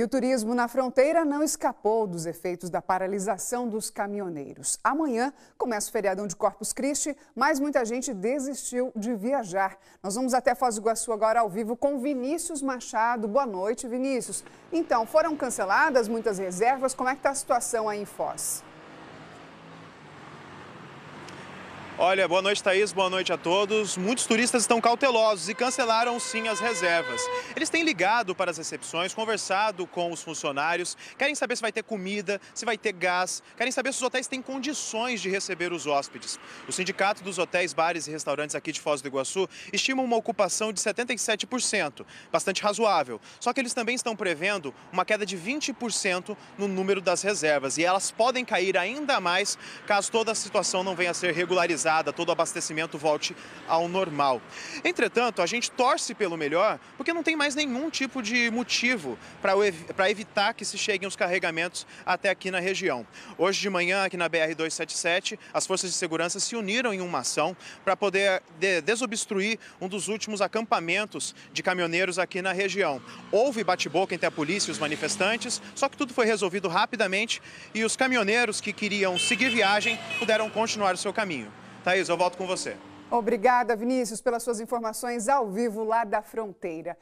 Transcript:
E o turismo na fronteira não escapou dos efeitos da paralisação dos caminhoneiros. Amanhã começa o feriadão de Corpus Christi, mas muita gente desistiu de viajar. Nós vamos até Foz do Iguaçu agora ao vivo com Vinícius Machado. Boa noite, Vinícius. Então, foram canceladas muitas reservas. Como é que está a situação aí em Foz? Olha, boa noite, Thaís, boa noite a todos. Muitos turistas estão cautelosos e cancelaram sim as reservas. Eles têm ligado para as recepções, conversado com os funcionários, querem saber se vai ter comida, se vai ter gás, querem saber se os hotéis têm condições de receber os hóspedes. O Sindicato dos Hotéis, Bares e Restaurantes aqui de Foz do Iguaçu estima uma ocupação de 77%, bastante razoável. Só que eles também estão prevendo uma queda de 20% no número das reservas e elas podem cair ainda mais caso toda a situação não venha a ser regularizada normalizada, todo o abastecimento volte ao normal. Entretanto, a gente torce pelo melhor porque não tem mais nenhum tipo de motivo para evitar que se cheguem os carregamentos até aqui na região. Hoje de manhã, aqui na BR-277, as forças de segurança se uniram em uma ação para poder desobstruir um dos últimos acampamentos de caminhoneiros aqui na região. Houve bate-boca entre a polícia e os manifestantes, só que tudo foi resolvido rapidamente e os caminhoneiros que queriam seguir viagem puderam continuar o seu caminho. Thaís, eu volto com você. Obrigada, Vinícius, pelas suas informações ao vivo lá da fronteira.